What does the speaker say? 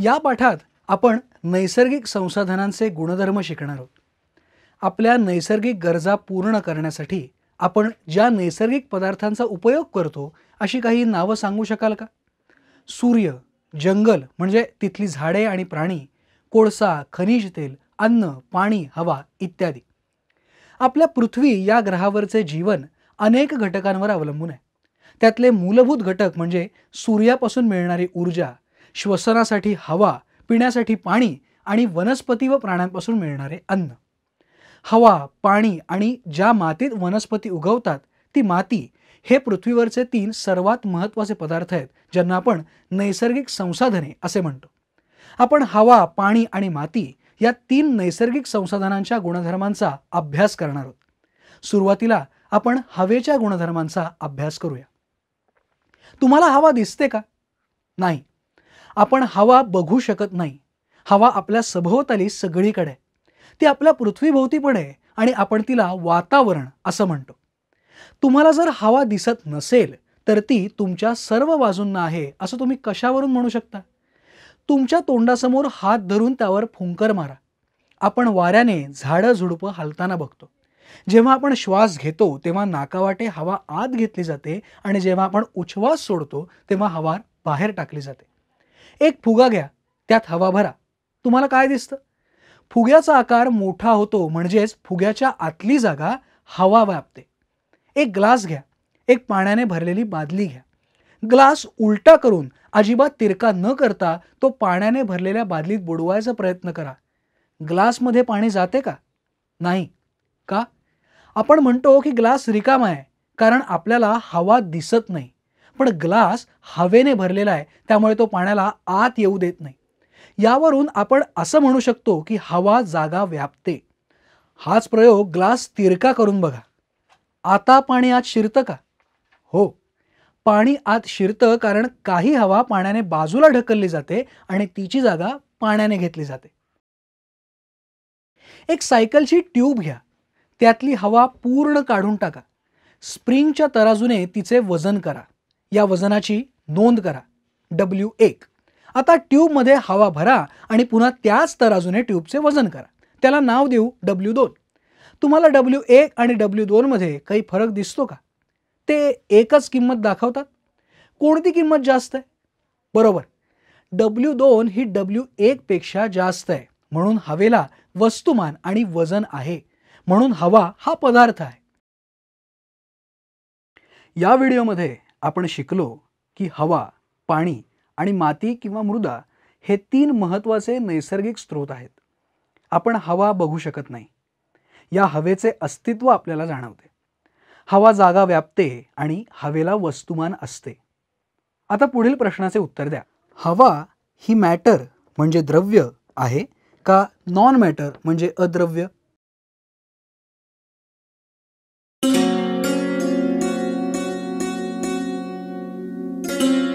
या पाठात आपण नैसर्गिक संसाधनांचे गुणधर्म शिकणार आहोत आपल्या नैसर्गिक गरजा पूर्ण करण्यासाठी आपण ज्या नैसर्गिक पदार्थांचा उपयोग करतो अशी काही नावं सांगू शकाल का सूर्य जंगल म्हणजे तिथली झाडे आणि प्राणी कोळसा खनिज तेल अन्न पाणी हवा इत्यादी आपल्या पृथ्वी या ग्रहावरचे जीवन अनेक घटकांवर अवलंबून आहे त्यातले मूलभूत घटक म्हणजे सूर्यापासून मिळणारी ऊर्जा श्वसनासाठी हवा पिण्यासाठी पाणी आणि वनस्पती व प्राण्यांपासून मिळणारे अन्न हवा पाणी आणि ज्या मातीत वनस्पती उगवतात ती माती हे पृथ्वीवरचे तीन सर्वात महत्त्वाचे पदार्थ आहेत ज्यांना आपण नैसर्गिक संसाधने असे म्हणतो आपण हवा पाणी आणि माती या तीन नैसर्गिक संसाधनांच्या गुणधर्मांचा अभ्यास करणार आहोत सुरुवातीला आपण हवेच्या गुणधर्मांचा अभ्यास करूया तुम्हाला हवा दिसते का नाही आपण हवा बघू शकत नाही हवा आपल्या सभोवताली सगळीकडे ती आपल्या पृथ्वीभोवती पण आहे आणि आपण तिला वातावरण असं म्हणतो तुम्हाला जर हवा दिसत नसेल तर ती तुमच्या सर्व बाजूंना आहे असं तुम्ही कशावरून म्हणू शकता तुमच्या तोंडासमोर हात धरून त्यावर फुंकर मारा आपण वाऱ्याने झाडं झुडपं हलताना बघतो जेव्हा आपण श्वास घेतो तेव्हा नाकावाटे हवा आत घेतली जाते आणि जेव्हा आपण उच्छ्वास सोडतो तेव्हा हवा बाहेर टाकली जाते एक फुगा घ्या त्यात हवा भरा तुम्हाला काय दिसतं फुग्याचा आकार मोठा होतो म्हणजेच फुग्याच्या आतली जागा हवा व्यापते एक ग्लास घ्या एक पाण्याने भरलेली बादली घ्या ग्लास उलटा करून अजिबात तिरका न करता तो पाण्याने भरलेल्या बादलीत बुडवायचा प्रयत्न करा ग्लासमध्ये पाणी जाते का नाही का आपण म्हणतो की ग्लास रिकामा आहे कारण आपल्याला हवा दिसत नाही पण ग्लास हवेने भरलेला आहे त्यामुळे तो पाण्याला आत येऊ देत नाही यावरून आपण असं म्हणू शकतो की हवा जागा व्यापते हाच प्रयोग ग्लास तिरका करून बघा आता पाणी आत शिरतं का हो पाणी आत शिरतं कारण काही हवा पाण्याने बाजूला ढकलली जाते आणि तिची जागा पाण्याने घेतली जाते एक सायकलची ट्यूब घ्या त्यातली हवा पूर्ण काढून टाका स्प्रिंगच्या तराजूने तिचे वजन करा या वजनाची नोंद करा डब्ल्यू एक आता ट्यूबमध्ये हवा भरा आणि पुन्हा त्याच तराजूने ट्यूबचे वजन करा त्याला नाव देऊ डब्ल्यू दोन तुम्हाला डब्ल्यू एक आणि डब्ल्यू दोनमध्ये काही फरक दिसतो का ते एकच किंमत दाखवतात कोणती किंमत जास्त आहे बरोबर डब्ल्यू दोन ही डब्ल्यू पेक्षा जास्त आहे म्हणून हवेला वस्तुमान आणि वजन आहे म्हणून हवा हा पदार्थ आहे या व्हिडिओमध्ये आपण शिकलो की हवा पाणी आणि माती किंवा मृदा हे तीन महत्त्वाचे नैसर्गिक स्रोत आहेत आपण हवा बघू शकत नाही या हवेचे अस्तित्व आपल्याला जाणवते हवा जागा व्यापते आणि हवेला वस्तुमान असते आता पुढील प्रश्नाचे उत्तर द्या हवा ही मॅटर म्हणजे द्रव्य आहे का नॉन मॅटर म्हणजे अद्रव्य thank you